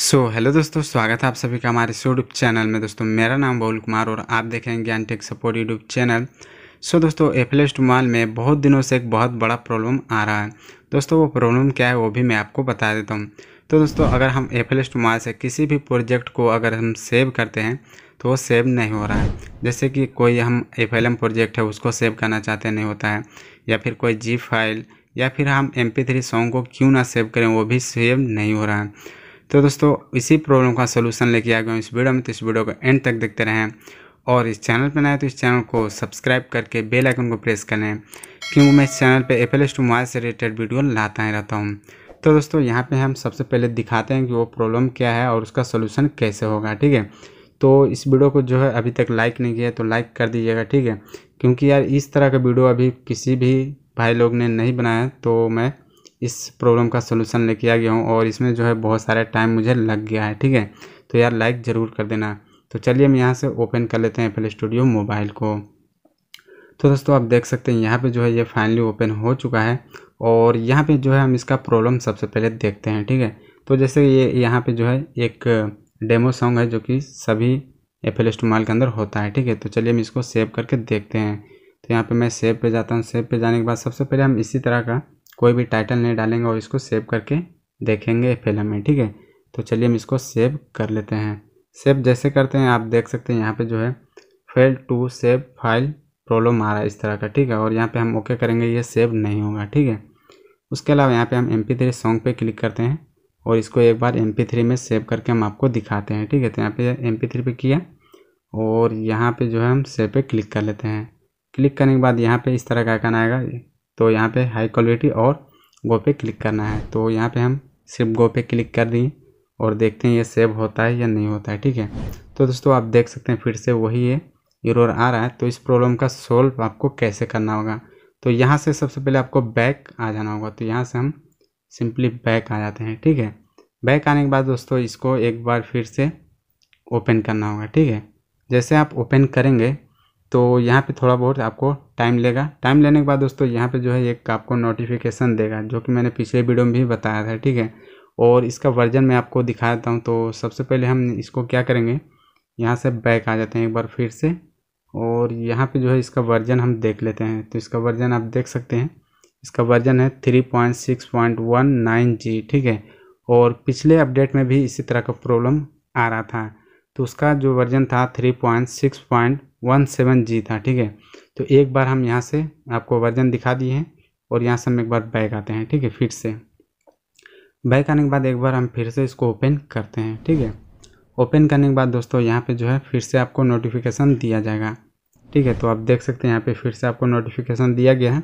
सो so, hello दोस्तों स्वागत है आप सभी का हमारे यूट्यूब चैनल में दोस्तों मेरा नाम बहुल कुमार और आप देख रहे हैं Gyan tech support YouTube channel so so, दोस्तों एफलेस्ट मॉल में बहुत दिनों से एक बहुत बड़ा प्रॉब्लम आ रहा है दोस्तों वो प्रॉब्लम क्या है वो भी मैं आपको बता देता हूँ तो दोस्तों अगर हम एफलेस्ट मॉल से किसी भी प्रोजेक्ट को अगर हम सेव करते हैं तो वो सेव नहीं हो रहा है जैसे कि कोई हम एफ प्रोजेक्ट है उसको सेव करना चाहते नहीं होता है या फिर कोई जी फाइल या फिर हम एम पी सॉन्ग को क्यों ना सेव करें वो भी सेव नहीं हो रहा है तो दोस्तों इसी प्रॉब्लम का सोल्यूशन लेके आ गया हूँ इस वीडियो में तो इस वीडियो को एंड तक देखते रहें और इस चैनल पर नए तो इस चैनल को सब्सक्राइब करके बेल आइकन को प्रेस कर लें क्योंकि मैं इस चैनल पे एस टू मोबाइल से रिलेटेड वीडियो लाता ही रहता हूँ तो दोस्तों यहाँ पे हम सबसे पहले दिखाते हैं कि वो प्रॉब्लम क्या है और उसका सोल्यूशन कैसे होगा ठीक है तो इस वीडियो को जो है अभी तक लाइक नहीं किया तो लाइक कर दीजिएगा ठीक है क्योंकि यार इस तरह का वीडियो अभी किसी भी भाई लोग ने नहीं बनाया तो मैं इस प्रॉब्लम का सोल्यूसन लेके आ गया हूँ और इसमें जो है बहुत सारा टाइम मुझे लग गया है ठीक है तो यार लाइक ज़रूर कर देना तो चलिए हम यहाँ से ओपन कर लेते हैं एफ स्टूडियो मोबाइल को तो दोस्तों आप देख सकते हैं यहाँ पे जो है ये फाइनली ओपन हो चुका है और यहाँ पे जो है हम इसका प्रॉब्लम सबसे पहले देखते हैं ठीक है तो जैसे ये यहाँ पे जो है एक डेमो सॉन्ग है जो कि सभी एफ एल स्टूमाल के अंदर होता है ठीक है तो चलिए हम इसको सेव करके देखते हैं तो यहाँ पे मैं सेव पे जाता हूँ सेव पे जाने के बाद सबसे पहले हम इसी तरह का कोई भी टाइटल नहीं डालेंगे और इसको सेव करके देखेंगे फिल्म में ठीक है तो चलिए हम इसको सेव कर लेते हैं सेव जैसे करते हैं आप देख सकते हैं यहाँ पे जो है fail to save file problem आ रहा है इस तरह का ठीक है और यहाँ पे हम ओके करेंगे ये सेव नहीं होगा ठीक है उसके अलावा यहाँ पे हम एम पी सॉन्ग पे क्लिक करते हैं और इसको एक बार एम पी में सेव करके हम आपको दिखाते हैं ठीक है तो यहाँ पर एम पी पे किया और यहाँ पर जो है हम सेव पे क्लिक कर लेते हैं क्लिक करने के बाद यहाँ पर इस तरह का आइकन आएगा तो यहाँ पे हाई क्वालिटी और गो पे क्लिक करना है तो यहाँ पे हम सिर्फ गो पे क्लिक कर दिए और देखते हैं ये सेव होता है या नहीं होता है ठीक है तो दोस्तों आप देख सकते हैं फिर से वही है इरोर आ रहा है तो इस प्रॉब्लम का सोल्व आपको कैसे करना होगा तो यहाँ से सबसे पहले आपको बैक आ जाना होगा तो यहाँ से हम सिंपली बैक आ जाते हैं ठीक है बैक आने के बाद दोस्तों इसको एक बार फिर से ओपन करना होगा ठीक है जैसे आप ओपन करेंगे तो यहाँ पे थोड़ा बहुत आपको टाइम लेगा टाइम लेने के बाद दोस्तों यहाँ पे जो है एक आपको नोटिफिकेशन देगा जो कि मैंने पिछले वीडियो में भी बताया था ठीक है और इसका वर्जन मैं आपको दिखा देता हूँ तो सबसे पहले हम इसको क्या करेंगे यहाँ से बैक आ जाते हैं एक बार फिर से और यहाँ पे जो है इसका वर्जन हम देख लेते हैं तो इसका वर्जन आप देख सकते हैं इसका वर्जन है three point six point one nine जी ठीक है और पिछले अपडेट में भी इसी तरह का प्रॉब्लम आ रहा था तो उसका जो वर्जन था three point six point one seven जी था ठीक है तो एक बार हम यहाँ से आपको वर्जन दिखा दिए हैं और यहाँ से हम एक बार बैक आते हैं ठीक है फिर से बैक आने के बाद एक बार हम फिर से इसको ओपन करते हैं ठीक है ओपन करने के बाद दोस्तों यहाँ पे जो है फिर से आपको नोटिफिकेशन दिया जाएगा ठीक है तो आप देख सकते हैं यहाँ पे फिर से आपको नोटिफिकेशन दिया गया है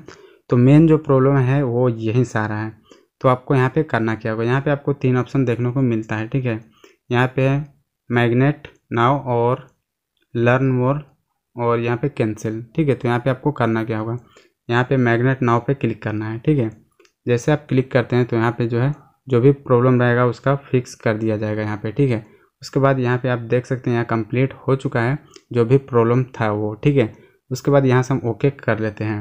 तो मेन जो प्रॉब्लम है वो यही सारा है तो आपको यहाँ पे करना क्या होगा यहाँ पे आपको तीन ऑप्शन देखने को मिलता है ठीक है यहाँ पे है मैगनेट नाव और लर्न मोर और यहाँ पे कैंसिल ठीक है तो यहाँ पे आपको करना क्या होगा यहाँ पे मैग्नेट नाव पे क्लिक करना है ठीक है जैसे आप क्लिक करते हैं तो यहाँ पे जो है जो भी प्रॉब्लम रहेगा उसका फिक्स कर दिया जाएगा यहाँ पे ठीक है उसके बाद यहाँ पे आप देख सकते हैं यहाँ कंप्लीट हो चुका है जो भी प्रॉब्लम था वो ठीक है उसके बाद यहाँ से हम ओके कर लेते हैं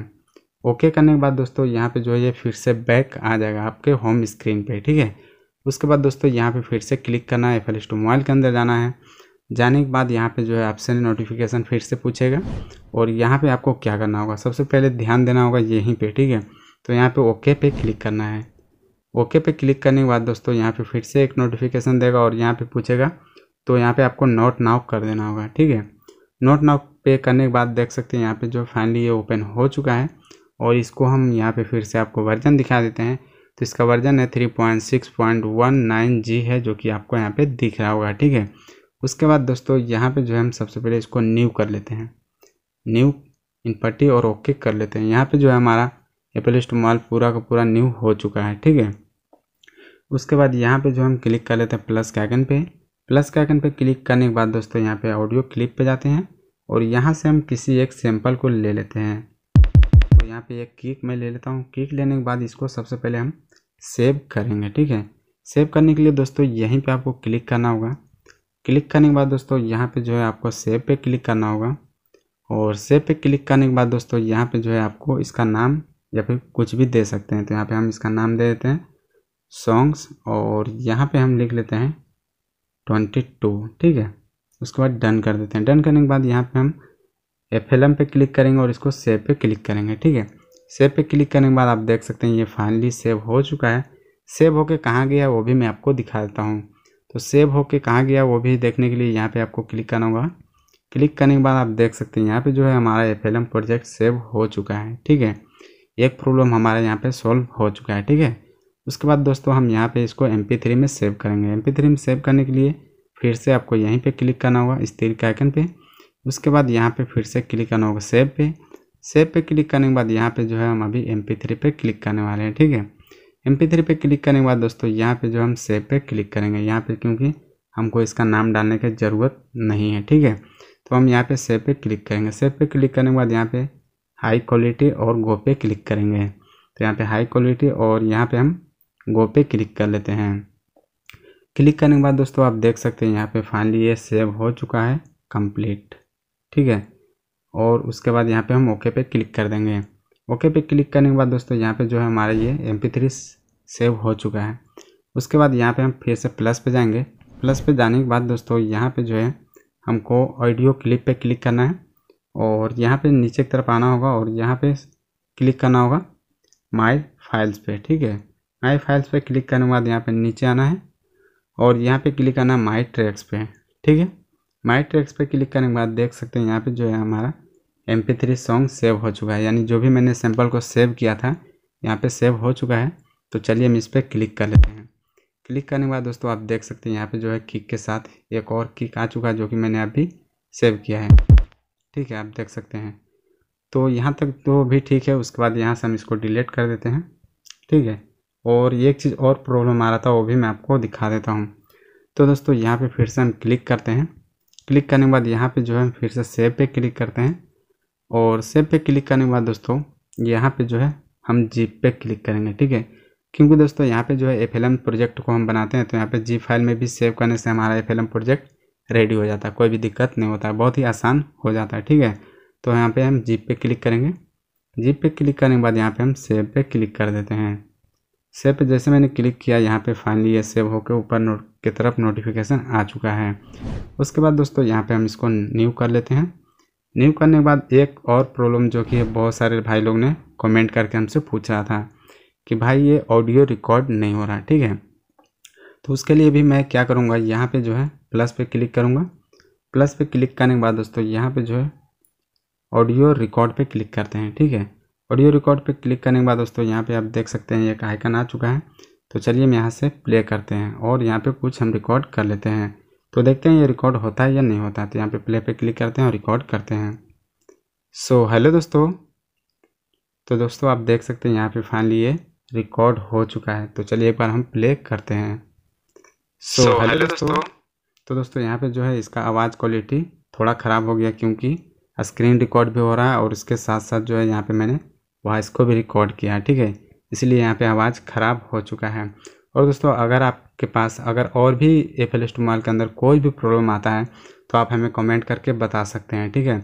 ओके करने के बाद दोस्तों यहाँ पर जो है ये फिर से बैक आ जाएगा आपके होम स्क्रीन पर ठीक है उसके बाद दोस्तों यहाँ पर फिर से क्लिक करना है एफ एल मोबाइल के अंदर जाना है जाने के बाद यहाँ पे जो है आपसे नोटिफिकेशन फिर से पूछेगा और यहाँ पे आपको क्या करना होगा सबसे पहले ध्यान देना होगा यहीं पे ठीक है तो यहाँ पे ओके पे क्लिक करना है ओके पे क्लिक करने के बाद दोस्तों यहाँ पे फिर से एक नोटिफिकेशन देगा और यहाँ पे पूछेगा तो यहाँ पे आपको नोट नाउ कर देना होगा ठीक है नोट नाउ पे करने के बाद देख सकते हैं यहाँ पर जो फाइनली ये ओपन हो चुका है और इसको हम यहाँ पर फिर से आपको वर्जन दिखा देते हैं तो इसका वर्जन है थ्री जी है जो कि आपको यहाँ पर दिख रहा होगा ठीक है उसके बाद दोस्तों यहाँ पे जो है हम सबसे पहले इसको न्यू कर लेते हैं न्यू इनपट्टी और ओके कर लेते हैं यहाँ पे जो है हमारा एप्पल इस्तेमाल पूरा का पूरा न्यू हो चुका है ठीक है उसके बाद यहाँ पे जो हम क्लिक कर लेते हैं प्लस के आइकन पे प्लस के आइकन पे क्लिक करने के बाद दोस्तों यहाँ पे ऑडियो क्लिप पे जाते हैं और यहाँ से हम किसी एक सैम्पल को ले लेते हैं तो यहाँ पर एक किक मैं ले लेता हूँ किक लेने के बाद इसको सबसे पहले हम सेव करेंगे ठीक है सेव करने के लिए दोस्तों यहीं पर आपको क्लिक करना होगा क्लिक करने के बाद दोस्तों यहाँ पे जो है आपको सेव पे क्लिक करना होगा और सेव पे क्लिक करने के बाद दोस्तों यहाँ पे जो है आपको इसका नाम या फिर कुछ भी दे सकते हैं तो यहाँ पे हम इसका नाम दे देते हैं सॉन्ग्स और यहाँ पे हम लिख लेते हैं ट्वेंटी टू ठीक है उसके बाद डन कर देते हैं डन करने के बाद यहाँ पर हम एफ एल एम पे क्लिक करेंगे और इसको सेव पे क्लिक करेंगे ठीक है सेव पे क्लिक करने के बाद आप देख सकते हैं ये फाइनली सेव हो चुका है सेव होके कहाँ गया वो भी मैं आपको दिखा देता हूँ तो सेव होके कहाँ गया वो भी देखने के लिए यहाँ पे आपको क्लिक करना होगा क्लिक करने के बाद आप देख सकते हैं यहाँ पे जो है हमारा एफ प्रोजेक्ट सेव हो चुका है ठीक है एक प्रॉब्लम हमारे यहाँ पे सॉल्व हो चुका है ठीक है उसके बाद दोस्तों हम यहाँ पे इसको एम थ्री में सेव करेंगे एम थ्री में सेव करने के लिए फिर से आपको यहीं पर क्लिक करना होगा इस तीर के आइकन पर उसके बाद यहाँ पर फिर से क्लिक करना होगा सेव पे सेव पे क्लिक करने के बाद यहाँ पे जो है हम अभी एम थ्री पे क्लिक करने वाले हैं ठीक है एम पी थ्री पे क्लिक करने के बाद दोस्तों यहाँ पे जो हम सेव पे क्लिक करेंगे यहाँ पे क्योंकि हमको इसका नाम डालने की ज़रूरत नहीं है ठीक है तो हम यहाँ पे सेव पे क्लिक करेंगे सेव पे क्लिक करने के बाद यहाँ पे हाई क्वालिटी और गो पे क्लिक करेंगे तो यहाँ पे हाई क्वालिटी और यहाँ पे हम गो पे क्लिक कर लेते हैं क्लिक करने के बाद दोस्तों आप देख सकते हैं यहाँ पे फाइनली ये सेव हो चुका है कंप्लीट ठीक है और उसके बाद यहाँ पे हम ओके पे क्लिक कर देंगे ओके पे क्लिक करने के बाद दोस्तों यहाँ पे जो है हमारा ये एम सेव हो चुका है उसके बाद यहाँ पे हम फिर से प्लस पे जाएंगे प्लस पे जाने के बाद दोस्तों यहाँ पे जो है हमको ऑडियो क्लिप पे क्लिक करना है और यहाँ पे नीचे की तरफ आना होगा और यहाँ पे क्लिक करना होगा माई फाइल्स पे ठीक है माई फाइल्स पे क्लिक करने के बाद यहाँ पे नीचे आना है और यहाँ पे क्लिक करना है माई ट्रैक्स पे ठीक है माई ट्रैक्स पे क्लिक करने के बाद देख सकते हैं यहाँ पे जो है हमारा M P three song save हो चुका है यानी जो भी मैंने सैम्पल को सेव किया था यहाँ पे सेव हो चुका है तो चलिए हम इस पर क्लिक कर लेते हैं क्लिक करने के बाद दोस्तों आप देख सकते हैं यहाँ पे जो है किक के साथ एक और किक आ चुका है जो कि मैंने अभी सेव किया है ठीक है आप देख सकते हैं तो यहाँ तक तो भी ठीक है उसके बाद यहाँ से हम इसको डिलीट कर देते हैं ठीक है और एक चीज़ और प्रॉब्लम आ रहा था वो भी मैं आपको दिखा देता हूँ तो दोस्तों यहाँ पर फिर से हम क्लिक करते हैं क्लिक करने के बाद यहाँ पर जो है हम फिर से सेव पर क्लिक करते हैं और सेव पे क्लिक करने के बाद दोस्तों यहाँ पे जो है हम जीप पे क्लिक करेंगे ठीक है क्योंकि दोस्तों यहाँ पे जो है एफ प्रोजेक्ट को हम बनाते हैं तो यहाँ पे जी फाइल में भी सेव करने से हमारा एफ प्रोजेक्ट रेडी हो जाता है कोई भी दिक्कत नहीं होता है बहुत ही आसान हो जाता है ठीक है तो यहाँ पे हम जीप पे क्लिक करेंगे जीप पे क्लिक करने के बाद यहाँ पे हम सेव पे क्लिक कर देते हैं सेव पे जैसे मैंने क्लिक किया यहाँ पे फाइनली ये सेव होकर ऊपर नोट की तरफ नोटिफिकेशन आ चुका है उसके बाद दोस्तों यहाँ पे हम इसको न्यू कर लेते हैं न्यू करने के बाद एक और प्रॉब्लम जो कि बहुत सारे भाई लोग ने कमेंट करके हमसे पूछा था कि भाई ये ऑडियो रिकॉर्ड नहीं हो रहा ठीक है तो उसके लिए भी मैं क्या करूँगा यहाँ पे जो है प्लस पे क्लिक करूँगा प्लस पे क्लिक करने के बाद दोस्तों यहाँ पे जो है ऑडियो रिकॉर्ड पे क्लिक करते हैं ठीक है ऑडियो रिकॉर्ड पे क्लिक करने के बाद दोस्तों यहाँ पे आप देख सकते हैं एक आइकन आ चुका है तो चलिए हम यहाँ से प्ले करते हैं और यहाँ पे कुछ हम रिकॉर्ड कर लेते हैं तो देखते हैं ये रिकॉर्ड होता है या नहीं होता तो यहाँ पे प्ले पे क्लिक करते हैं और रिकॉर्ड करते हैं सो so, हेलो दोस्तों तो दोस्तों आप देख सकते हैं यहाँ पे फाइनली ये रिकॉर्ड हो चुका है तो चलिए एक बार हम प्ले करते हैं सो so, हेलो दोस्तों तो दोस्तों यहाँ पे जो है इसका आवाज़ क्वालिटी थोड़ा ख़राब हो गया क्योंकि स्क्रीन रिकॉर्ड भी हो रहा है और इसके साथ साथ जो है यहाँ पर मैंने वॉइस को भी रिकॉर्ड किया ठीक है इसलिए यहाँ पे आवाज़ ख़राब हो चुका है और दोस्तों अगर आपके पास अगर और भी एफ एल मोबाइल के अंदर कोई भी प्रॉब्लम आता है तो आप हमें कमेंट करके बता सकते हैं ठीक है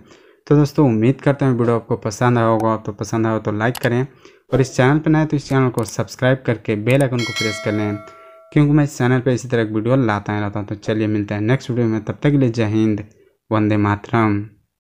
तो दोस्तों उम्मीद करते हैं वीडियो आपको पसंद आया होगा तो पसंद आया हो तो लाइक करें और इस चैनल पर नए तो इस चैनल को सब्सक्राइब करके बेल आइकन को प्रेस कर लें क्योंकि मैं इस चैनल पर इसी तरह की वीडियो लाता रहता हूँ तो चलिए मिलते हैं नेक्स्ट वीडियो में तब तक के लिए जय हिंद वंदे मातरम